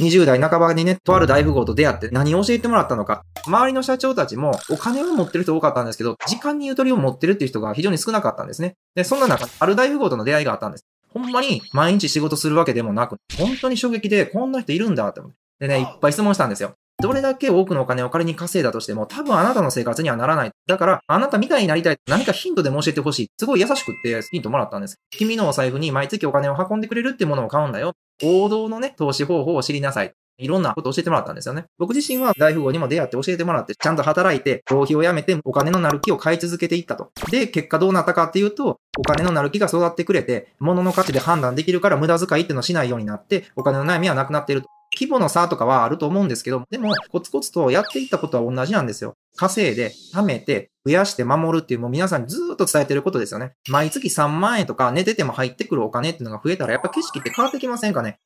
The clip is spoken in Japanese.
20代半ばにね、とある大富豪と出会って何を教えてもらったのか。周りの社長たちもお金を持ってる人多かったんですけど、時間にゆとりを持ってるっていう人が非常に少なかったんですね。で、そんな中、ある大富豪との出会いがあったんです。ほんまに毎日仕事するわけでもなく、本当に衝撃でこんな人いるんだって思って。でね、いっぱい質問したんですよ。どれだけ多くのお金を仮に稼いだとしても、多分あなたの生活にはならない。だから、あなたみたいになりたい。何かヒントでも教えてほしい。すごい優しくってヒントもらったんです。君のお財布に毎月お金を運んでくれるってものを買うんだよ。王道のね、投資方法を知りなさい。いろんなことを教えてもらったんですよね。僕自身は大富豪にも出会って教えてもらって、ちゃんと働いて、浪費をやめて、お金のなる木を買い続けていったと。で、結果どうなったかっていうと、お金のなる木が育ってくれて、物の価値で判断できるから無駄遣いっていうのをしないようになって、お金の悩みはなくなっていると。規模の差とかはあると思うんですけど、でも、コツコツとやっていったことは同じなんですよ。稼いで、貯めて、増やして守るっていう、もう皆さんにずっと伝えてることですよね。毎月3万円とか寝てても入ってくるお金っていうのが増えたら、やっぱ景色って変わってきませんかね。